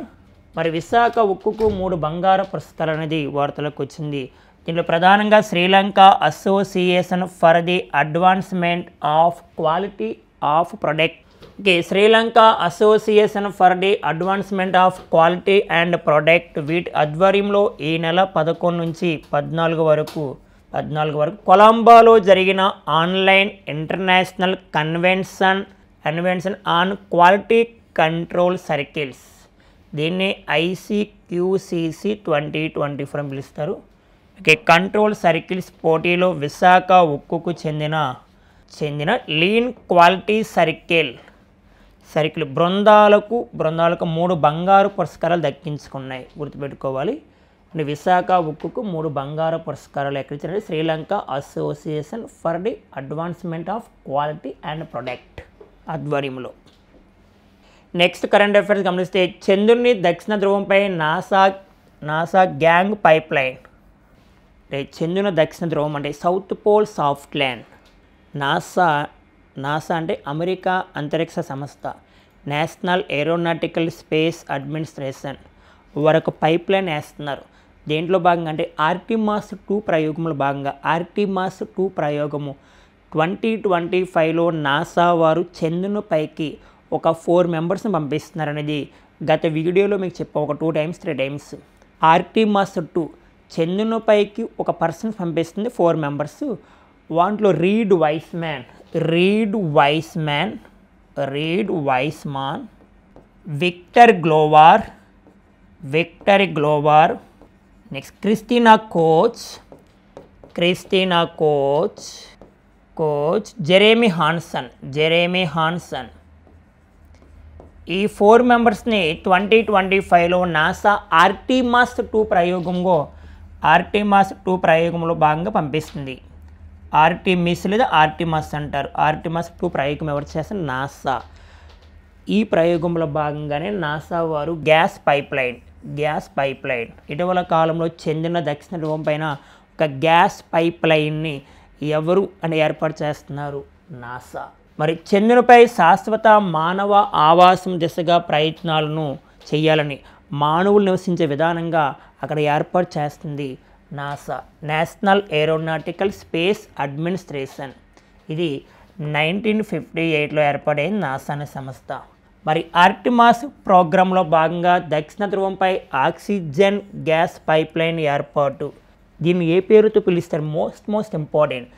మరి విశాఖ ఉక్కుకు మూడు బంగారు పురస్కారాలు అనేది వార్తలకు వచ్చింది దీంట్లో ప్రధానంగా Sri Lanka association for the advancement of quality of product okay Sri Lanka association for the advancement of quality and product వీటి ఆధ్వర్యంలో ఈ నెల పదకొండు నుంచి పద్నాలుగు వరకు పద్నాలుగు వరకు కొలంబోలో జరిగిన online international convention convention on quality control circles దీన్ని ఐసీక్యూసీసీ ట్వంటీ ట్వంటీ ఫోర్ అని పిలుస్తారు ఓకే కంట్రోల్ సర్కిల్స్ పోటీలో విశాఖ ఉక్కుకు చెందిన చెందిన లీన్ క్వాలిటీ సర్కిల్ సర్కిల్ బృందాలకు బృందాలకు మూడు బంగారు పురస్కారాలు దక్కించుకున్నాయి గుర్తుపెట్టుకోవాలి విశాఖ ఉక్కుకు మూడు బంగారు పురస్కారాలు ఎక్కడిచ్చినది Sri Lanka association for the advancement of quality and product ఆధ్వర్యంలో నెక్స్ట్ కరెంట్ అఫేర్స్ గమనిస్తే చంద్రుని దక్షిణ ధ్రువంపై NASA NASA gang pipeline అంటే చంద్రుని దక్షిణ ధ్రువం అంటే south pole soft land NASA NASA అంటే అమెరికా అంతరిక్ష సంస్థ నేషనల్ ఏరోనాటికల్ స్పేస్ అడ్మినిస్ట్రేషన్ వరకు పైప్ లైన్ వేస్తున్నారు దేంట్లో భాగంగా అంటే ఆర్టిమాస్ టూ ప్రయోగంలో భాగంగా ఆర్టిమాస్ టూ ప్రయోగము ట్వంటీ ట్వంటీ ఫైవ్లో నాసా వారు చంద్రుని పైకి ఒక ఫోర్ మెంబర్స్ని పంపిస్తున్నారు అనేది గత వీడియోలో మీకు చెప్పాం ఒక టూ టైమ్స్ త్రీ టైమ్స్ ఆర్టీ ఆర్టిమాస్ టూ చందును పైకి ఒక పర్సన్ పంపిస్తుంది ఫోర్ మెంబర్స్ వాంట్లో Reid Wiseman Reid Wiseman Reid Wiseman Victor Glover Victor Glover next Christina Koch Christina Koch Koch Jeremy Hansen Jeremy Hansen ఈ four మెంబర్స్ని twenty twenty ఫైవ్లో NASA Artemis two ప్రయోగంలో Artemis two ప్రయోగంలో భాగంగా పంపిస్తుంది Artemis లేదా ఆర్టిమాస్ అంటారు ఆర్టిమాస్ two ప్రయోగం ఎవరు చేస్తారు నాసా ఈ ప్రయోగంలో భాగంగానే నాసా వారు గ్యాస్ పైప్లైన్ గ్యాస్ పైప్లైన్ ఇటీవల కాలంలో చెందిన దక్షిణ ధ్రువం పైన ఒక గ్యాస్ పైప్లైన్ని ఎవరు అని ఏర్పాటు చేస్తున్నారు నాసా మరి చంద్రునిపై శాశ్వత మానవ ఆవాసం దిశగా ప్రయత్నాలను చేయాలని మానవులు నివసించే విధానంగా అక్కడ ఏర్పాటు చేస్తుంది NASA national aeronautical space administration ఇది నైన్టీన్ ఫిఫ్టీ ఎయిట్లో ఏర్పడైన నాసా అనే సంస్థ మరి ఆర్టిమాస్ ప్రోగ్రాంలో భాగంగా దక్షిణ ధ్రువంపై ఆక్సిజన్ గ్యాస్ పైప్లైన్ ఏర్పాటు దీన్ని ఏ పేరుతో పిలుస్తారు మోస్ట్ మోస్ట్ ఇంపార్టెంట్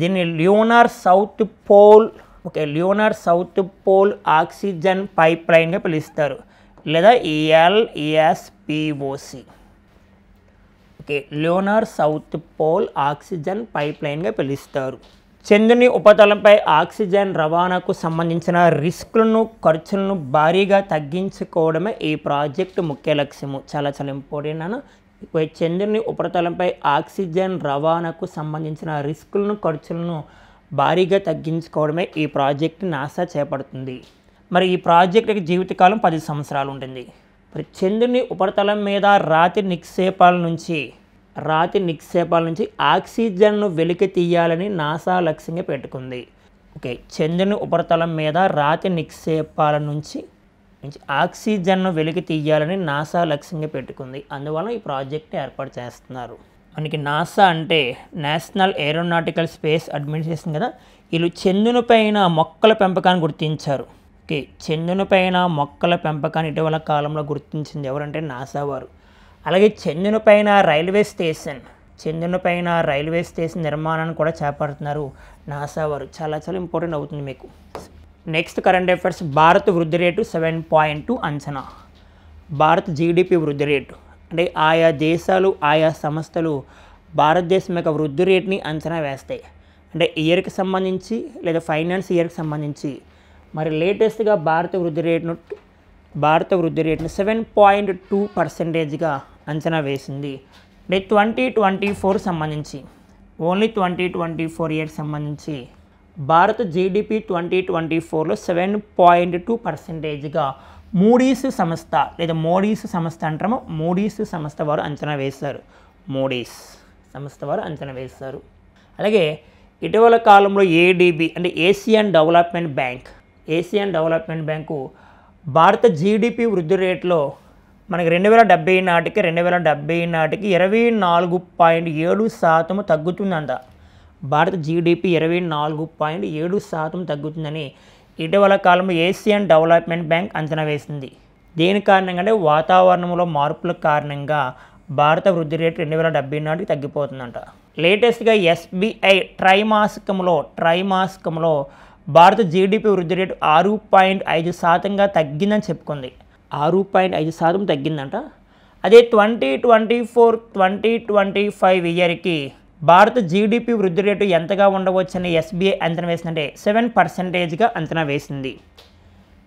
దీన్ని lunar south pole okay lunar south pole oxygen పైప్లైన్గా పిలుస్తారు లేదా LSPOC okay lunar south pole oxygen పైప్లైన్గా పిలుస్తారు చంద్రుని ఉపతలంపై ఆక్సిజన్ రవాణాకు సంబంధించిన రిస్క్లను ఖర్చులను భారీగా తగ్గించుకోవడమే ఈ ప్రాజెక్టు ముఖ్య లక్ష్యము చాలా చాలా ఇంపార్టెంట్ అన్న చంద్రుని ఉపరితలంపై ఆక్సిజన్ రవాణాకు సంబంధించిన రిస్కులను ఖర్చులను భారీగా తగ్గించుకోవడమే ఈ ప్రాజెక్టు నాసా చేపడుతుంది మరి ఈ ప్రాజెక్టుకి జీవితకాలం పది సంవత్సరాలు ఉంటుంది మరి చంద్రుని ఉపరితలం మీద రాతి నిక్షేపాల నుంచి రాతి నిక్షేపాల నుంచి ఆక్సిజన్ను వెలికి తీయాలని నాసా లక్ష్యంగా పెట్టుకుంది ఓకే చంద్రుని ఉపరితలం మీద రాతి నిక్షేపాల నుంచి నుంచి ఆక్సిజన్ను వెలికి తీయాలని నాసా లక్ష్యంగా పెట్టుకుంది అందువలన ఈ ప్రాజెక్ట్ని ఏర్పాటు చేస్తున్నారు మనకి నాసా అంటే నేషనల్ ఏరోనాటికల్ స్పేస్ అడ్మినిస్ట్రేషన్ కదా వీళ్ళు చంద్రుని పైన మొక్కల పెంపకాన్ని గుర్తించారు ఓకే పైన మొక్కల పెంపకాన్ని ఇటీవల కాలంలో గుర్తించింది ఎవరంటే నాసా వారు అలాగే పైన రైల్వే స్టేషన్ పైన రైల్వే స్టేషన్ నిర్మాణాన్ని కూడా చేపడుతున్నారు నాసా వారు చాలా చాలా ఇంపార్టెంట్ అవుతుంది మీకు నెక్స్ట్ కరెంట్ అఫేర్స్ భారత్ వృద్ధి రేటు సెవెన్ పాయింట్ టూ అంచనా భారత్ జీడిపి వృద్ధి రేటు అంటే ఆయా దేశాలు ఆయా సంస్థలు భారతదేశం యొక్క వృద్ధి రేట్ని అంచనా వేస్తాయి అంటే ఇయర్కి సంబంధించి లేదా ఫైనాన్స్ ఇయర్కి సంబంధించి మరి లేటెస్ట్గా భారత వృద్ధి రేటును భారత వృద్ధి రేటును సెవెన్ పాయింట్ టూ పర్సెంటేజ్గా అంచనా వేసింది అంటే ట్వంటీ ట్వంటీ ఫోర్ సంబంధించి only twenty twenty four year సంబంధించి భారత జీడిపి ట్వంటీ ట్వంటీ ఫోర్లో సెవెన్ పాయింట్ టూ పర్సెంటేజ్గా మూడీస్ సంస్థ లేదా మోడీస్ సంస్థ అంటారు మోడీస్ సంస్థ వారు అంచనా వేశారు మోడీస్ సంస్థ వారు అంచనా వేశారు అలాగే ఇటీవల కాలంలో ఏడీబీ అంటే Asian development bank Asian development bank భారత జీడిపి వృద్ధి రేట్లో మనకి రెండు వేల డెబ్బై నాటికి రెండు వేల డెబ్బై నాటికి ఇరవై నాలుగు పాయింట్ ఏడు శాతం తగ్గుతుందంట భారత జీడిపి ఇరవై నాలుగు పాయింట్ ఏడు శాతం తగ్గుతుందని ఇటీవల కాలంలో ఏషియన్ డెవలప్మెంట్ బ్యాంక్ అంచనా వేసింది దేని కారణంగా అంటే వాతావరణంలో మార్పుల కారణంగా భారత వృద్ధి రేటు రెండు వేల డెబ్బై నాటికి తగ్గిపోతుందంట లేటెస్ట్గా ఎస్బీఐ ట్రైమాసికంలో ట్రైమాసికంలో భారత జీడిపి వృద్ధి రేటు ఆరు పాయింట్ ఐదు శాతంగా తగ్గిందని చెప్పుకుంది ఆరు పాయింట్ ఐదు శాతం తగ్గిందంట అదే twenty twenty four twenty twenty five ఇయర్కి భారత జీడిపి వృద్ధి రేటు ఎంతగా ఉండవచ్చని ఎస్బీఐ అంచనా వేసిందంటే సెవెన్ పర్సెంటేజ్గా అంచనా వేసింది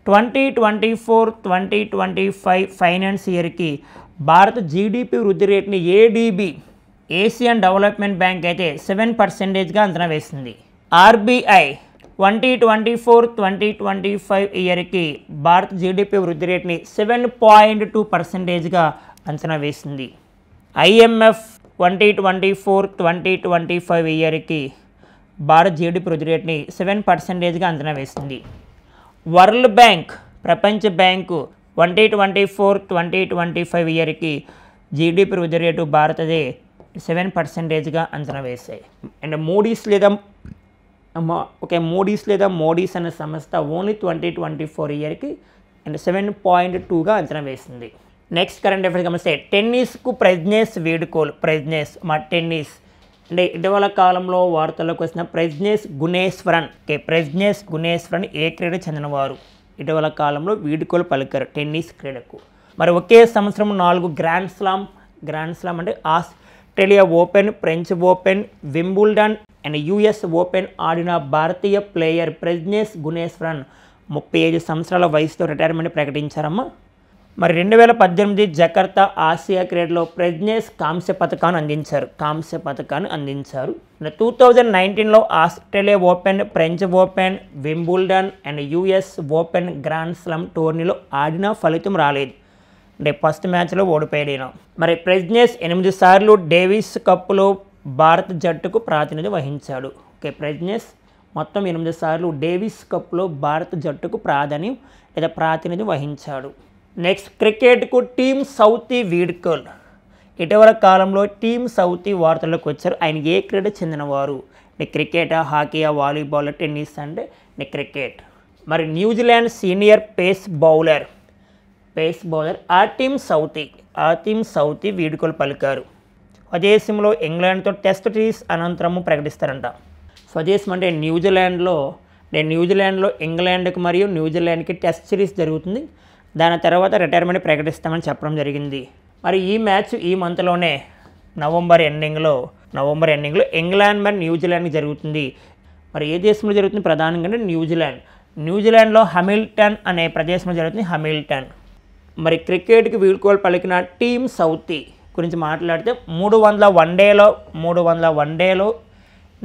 twenty twenty four twenty twenty five finance ఇయర్కి భారత జీడిపి వృద్ధి రేటుని ఏడిబి ఏషియన్ డెవలప్మెంట్ బ్యాంక్ అయితే సెవెన్ పర్సెంటేజ్గా అంచనా వేసింది RBI twenty twenty four twenty twenty five ఇయర్కి భారత్ జీడిపి వృద్ధి రేట్ని సెవెన్ పాయింట్ టూ పర్సెంటేజ్గా అంచనా వేసింది IMF twenty twenty four twenty twenty five ఇయర్కి భారత్ జీడిపి వృద్ధి రేట్ని సెవెన్ పర్సెంటేజ్గా అంచనా వేసింది వరల్డ్ బ్యాంక్ ప్రపంచ bank twenty twenty four twenty twenty five ఇయర్కి జీడిపి వృద్ధి రేటు భారతదే సెవెన్ పర్సెంటేజ్గా అంచనా వేశాయి అండ్ మూడీస్ లేదా ఓకే మోడీస్ లేదా మోడీస్ అనే సంస్థ ఓన్లీ ట్వంటీ ట్వంటీ ఫోర్ ఇయర్కి అండ్ సెవెన్ పాయింట్ టూగా అంచనా వేసింది నెక్స్ట్ కరెంట్ అఫైర్స్ గమనిస్తే టెన్నిస్కు ప్రజ్నేస్ వేడుకోలు ప్రజ్నేస్ మా టెన్నిస్ అంటే ఇటీవల కాలంలో వార్తల్లోకి వచ్చిన ప్రజ్నేస్ గుణేశ్వరన్ ఓకే ప్రజ్నేస్ గుణేశ్వరన్ ఏ క్రీడ చెందినవారు ఇటీవల కాలంలో వీడుకోలు పలికారు టెన్నిస్ క్రీడకు మరి ఒకే సంవత్సరం నాలుగు గ్రాండ్ స్లామ్ గ్రాండ్ స్లామ్ అంటే Australia open French open Wimbledon and US open ఆడిన భారతీయ ప్లేయర్ ప్రజ్నేష్ గుణేశ్వరన్ ముప్పై ఐదు సంవత్సరాల వయసుతో రిటైర్మెంట్ ప్రకటించారమ్మా మరి రెండు వేల పద్దెనిమిది జకర్తా ఆసియా క్రీడలో ప్రజ్నేష్ కాంస్య పథకాన్ని అందించారు కాంస్య పథకాన్ని అందించారు టూ థౌజండ్ నైన్టీన్లో Australia open French open Wimbledon and US open grand slam టోర్నీలో ఆడినా ఫలితం రాలేదు అంటే ఫస్ట్ మ్యాచ్లో ఓడిపోయాడు మరి ప్రజ్నేష్ ఎనిమిది సార్లు డేవిస్ కప్లో భారత జట్టుకు ప్రాతినిధ్యం వహించాడు ఓకే ప్రజ్నేష్ మొత్తం ఎనిమిది సార్లు డేవిస్ కప్లో భారత జట్టుకు ప్రాధాన్యం లేదా ప్రాతినిధ్యం వహించాడు నెక్స్ట్ క్రికెట్కు టీమ్ సౌతి వీడ్కల్ ఇటీవల కాలంలో టీమ్ సౌతి వార్తలకు వచ్చారు ఆయన ఏ క్రీడ చెందినవారు క్రికెటా హాకీయా వాలీబాల్ టెన్నిస్ అంటే నీ క్రికెట్ మరి New Zealand senior pace bowler pace bowler ఆ టీమ్ సౌతీ ఆ టీమ్ సౌతి వీడుకోలు పలికారు స్వదేశంలో ఇంగ్లాండ్తో టెస్ట్ సిరీస్ అనంతరము ప్రకటిస్తారంట స్వదేశం అంటే న్యూజిలాండ్లో నేను న్యూజిలాండ్లో ఇంగ్లాండ్కి మరియు న్యూజిలాండ్కి టెస్ట్ సిరీస్ జరుగుతుంది దాని తర్వాత రిటైర్మెంట్ ప్రకటిస్తామని చెప్పడం జరిగింది మరి ఈ మ్యాచ్ ఈ మంత్లోనే నవంబర్ ఎండింగ్లో నవంబర్ ఎండింగ్లో ఇంగ్లాండ్ మరి న్యూజిలాండ్కి జరుగుతుంది మరి ఏ దేశంలో జరుగుతుంది ప్రధానంగా అంటే న్యూజిలాండ్ న్యూజిలాండ్లో హమిల్టన్ అనే ప్రదేశంలో జరుగుతుంది హమిల్టన్ మరి క్రికెట్కి వీడ్కోలు పలికిన టీమ్ సౌతీ గురించి మాట్లాడితే మూడు వందల వన్ డేలో మూడు వందల వన్ డేలో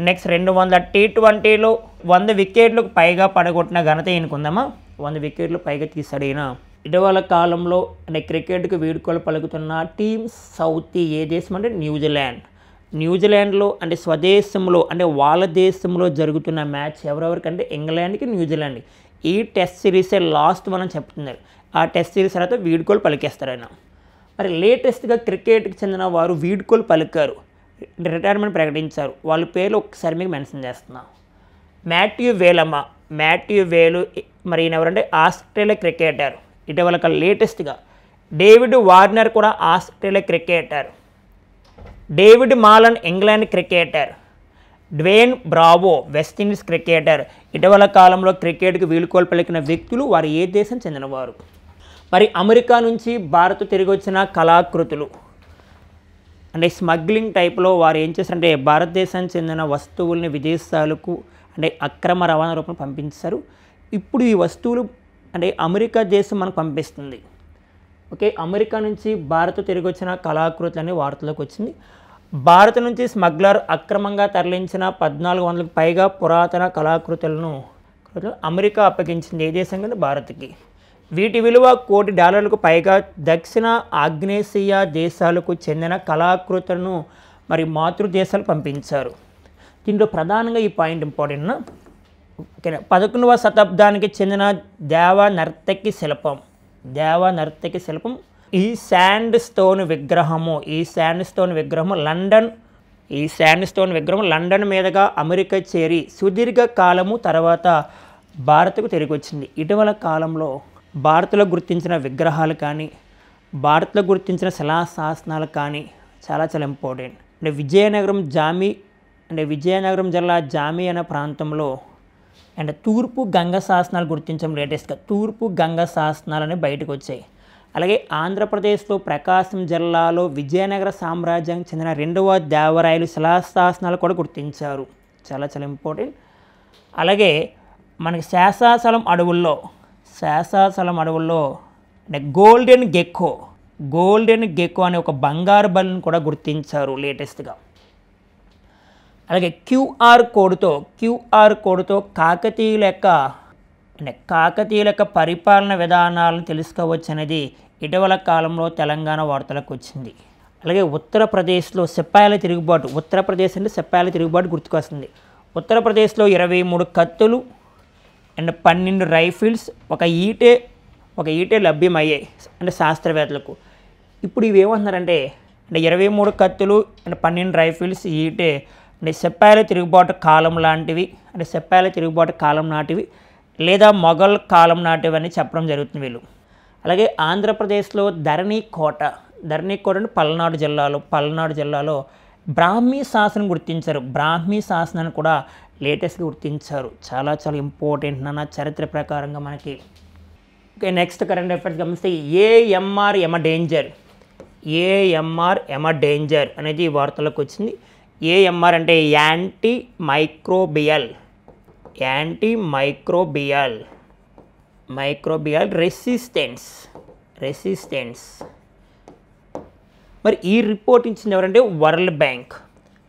నెక్స్ట్ రెండు వందల టీ ట్వంటీలో వంద వికెట్లకు పైగా పడగొట్టిన ఘనత ఈయనకుందామా వంద వికెట్లు పైగా తీశాడు ఈయన ఇటీవల కాలంలో అంటే క్రికెట్కు వీడుకోలు పలుకుతున్న టీమ్ సౌత్ ఏ దేశం అంటే న్యూజిలాండ్ న్యూజిలాండ్లో అంటే స్వదేశంలో అంటే వాళ్ళ దేశంలో జరుగుతున్న మ్యాచ్ ఎవరెవరికంటే ఇంగ్లాండ్కి న్యూజిలాండ్ ఈ టెస్ట్ సిరీసే లాస్ట్ మనం చెప్తున్నారు ఆ టెస్ట్ సిరీస్ తర్వాత వీడుకోలు పలికేస్తారు ఆయన మరి లేటెస్ట్గా క్రికెట్కి చెందిన వారు వీడ్కోలు పలికారు రిటైర్మెంట్ ప్రకటించారు వాళ్ళ పేర్లు ఒకసారి మీకు మెన్షన్ చేస్తున్నాం మాట్యూ వేలమ్మ మాట్యూ వేలు మరి ఈయన ఎవరంటే ఆస్ట్రేలియా క్రికెటర్ ఇటీవల లేటెస్ట్గా డేవిడ్ వార్నర్ కూడా Australia cricketer David Malan England cricketer Dwayne Bravo West Indies cricketer ఇటీవల కాలంలో క్రికెట్కి వీలుకోల్పలికిన వ్యక్తులు వారు ఏ దేశం చెందినవారు మరి అమెరికా నుంచి భారత్ తిరిగి వచ్చిన కళాకృతులు అంటే స్మగ్లింగ్ టైప్లో వారు ఏం చేస్తారంటే భారతదేశానికి చెందిన వస్తువుల్ని విదేశాలకు అంటే అక్రమ రవాణా రూపంలో పంపించారు ఇప్పుడు ఈ వస్తువులు అంటే అమెరికా దేశం మనకు పంపిస్తుంది ఓకే అమెరికా నుంచి భారత్ తిరిగి వచ్చిన కళాకృతులు అనే వార్తలకు వచ్చింది భారత్ నుంచి స్మగ్లర్ అక్రమంగా తరలించిన పద్నాలుగు వందలకు పైగా పురాతన కళాకృతులను అమెరికా అప్పగించింది ఏ దేశం కానీ భారత్కి వీటి విలువ కోటి డాలర్లకు పైగా దక్షిణ ఆగ్నేసియా దేశాలకు చెందిన కళాకృతులను మరి మాతృదేశాలు పంపించారు దీంట్లో ప్రధానంగా ఈ పాయింట్ ఇంపార్టెంట్ పదకొండవ శతాబ్దానికి చెందిన దేవ నర్తకి శిల్పం దేవ నర్తకి శిల్పం ఈ శాండ్ స్టోన్ విగ్రహము ఈ శాండ్ స్టోన్ విగ్రహము లండన్ ఈ శాండ్ స్టోన్ విగ్రహం లండన్ మీదుగా అమెరికా చేరి సుదీర్ఘ కాలము తర్వాత భారత్కు తిరిగి వచ్చింది ఇటీవల కాలంలో భారత్లో గుర్తించిన విగ్రహాలు కానీ భారత్లో గుర్తించిన శిలాశాసనాలు కానీ చాలా చాలా ఇంపార్టెంట్ అంటే విజయనగరం జామి అంటే విజయనగరం జిల్లా జామి అనే ప్రాంతంలో అండ్ తూర్పు గంగ శాసనాలు గుర్తించడం లేటెస్ట్గా తూర్పు గంగ అనేవి బయటకు వచ్చాయి అలాగే ఆంధ్రప్రదేశ్లో ప్రకాశం జిల్లాలో విజయనగర సామ్రాజ్యానికి చెందిన రెండవ దేవరాయలు శిలాశాసనాలు కూడా గుర్తించారు చాలా చాలా ఇంపార్టెంట్ అలాగే మనకి శాసాసలం అడవుల్లో శాసాచలం అడవుల్లో గోల్డెన్ గెక్కో గోల్డెన్ గెక్కో అనే ఒక బంగారు బల్ని కూడా గుర్తించారు లేటెస్ట్గా అలాగే క్యూఆర్ కోడ్తో క్యూఆర్ కోడ్తో కాకతీయుల యొక్క కాకతీయుల యొక్క పరిపాలన విధానాలను తెలుసుకోవచ్చు అనేది ఇటీవల కాలంలో తెలంగాణ వార్తలకు వచ్చింది అలాగే ఉత్తరప్రదేశ్లో సిప్పాయిల తిరుగుబాటు ఉత్తరప్రదేశ్ అంటే సిప్పాయిల తిరుగుబాటు గుర్తుకొస్తుంది ఉత్తరప్రదేశ్లో ఇరవై మూడు కత్తులు అండ్ పన్నెండు రైఫిల్స్ ఒక ఈటే ఒక ఈటే లభ్యమయ్యాయి అంటే శాస్త్రవేత్తలకు ఇప్పుడు ఇవి ఏమంటున్నారంటే అంటే ఇరవై మూడు కత్తులు అండ్ పన్నెండు రైఫిల్స్ ఈటే అంటే సెప్పాయల తిరుగుబాటు కాలం లాంటివి అంటే సెప్పాయల తిరుగుబాటు కాలం నాటివి లేదా మొఘల్ కాలం నాటివి అని చెప్పడం జరుగుతుంది వీళ్ళు అలాగే ఆంధ్రప్రదేశ్లో ధరణి కోట ధరణి కోట అంటే పల్నాడు జిల్లాలో పల్నాడు జిల్లాలో బ్రాహ్మీ శాసనం గుర్తించారు బ్రాహ్మీ శాసనాన్ని కూడా లేటెస్ట్గా గుర్తించారు చాలా చాలా ఇంపార్టెంట్ నాన్న చరిత్ర ప్రకారంగా మనకి ఓకే నెక్స్ట్ కరెంట్ అఫేర్స్ గమనిస్తే ఏఎంఆర్ ఎమ డేంజర్ ఏఎంఆర్ ఎమ డేంజర్ అనేది వార్తలకు వచ్చింది ఏఎంఆర్ అంటే anti microbial anti microbial microbial resistance resistance మరి ఈ రిపోర్ట్ ఇచ్చింది ఎవరంటే వరల్డ్ బ్యాంక్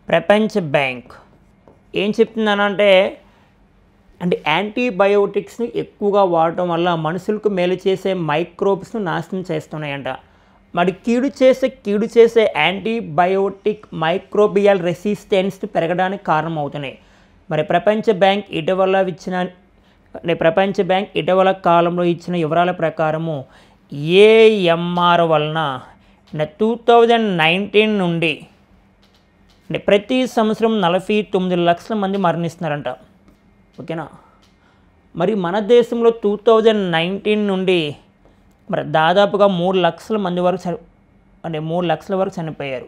ప్రపంచ బ్యాంక్ ఏం చెప్తున్నానంటే అంటే యాంటీబయోటిక్స్ని ఎక్కువగా వాడటం వల్ల మనుషులకు మేలు చేసే మైక్రోబ్స్ను నాశనం చేస్తున్నాయంట మరి కీడు చేసే కీడు చేసే యాంటీబయోటిక్ మైక్రోబియల్ రెసిస్టెన్స్ పెరగడానికి కారణం మరి ప్రపంచ బ్యాంక్ ఇటీవల ఇచ్చిన ప్రపంచ బ్యాంక్ ఇటీవల కాలంలో ఇచ్చిన వివరాల ప్రకారము ఏఎంఆర్ వలన టూ థౌజండ్ నైన్టీన్ నుండి అంటే ప్రతి సంవత్సరం నలభై తొమ్మిది లక్షల మంది మరణిస్తున్నారంట ఓకేనా మరి మన దేశంలో టూ థౌజండ్ నైన్టీన్ నుండి మరి దాదాపుగా మూడు లక్షల మంది వరకు చని అంటే మూడు లక్షల వరకు చనిపోయారు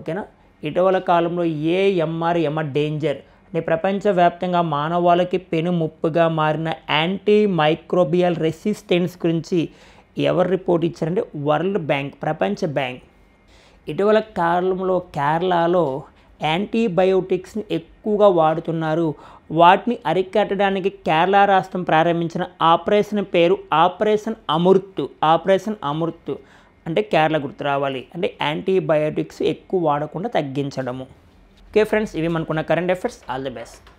ఓకేనా ఇటీవల కాలంలో ఎంఆర్ డేంజర్ అంటే ప్రపంచవ్యాప్తంగా మానవాళికి పెను ముప్పుగా మారిన యాంటీ మైక్రోబియల్ రెసిస్టెన్స్ గురించి ఎవరు రిపోర్ట్ ఇచ్చారంటే వరల్డ్ బ్యాంక్ ప్రపంచ బ్యాంక్ ఇటీవల కాలంలో కేరళలో యాంటీబయోటిక్స్ని ఎక్కువగా వాడుతున్నారు వాటిని అరికట్టడానికి కేరళ రాష్ట్రం ప్రారంభించిన ఆపరేషన్ పేరు ఆపరేషన్ అమృత్ ఆపరేషన్ అమృత్ అంటే కేరళ గుర్తు రావాలి అంటే యాంటీబయోటిక్స్ ఎక్కువ వాడకుండా తగ్గించడము ఓకే ఫ్రెండ్స్ ఇవి మనకున్న current affairs all the best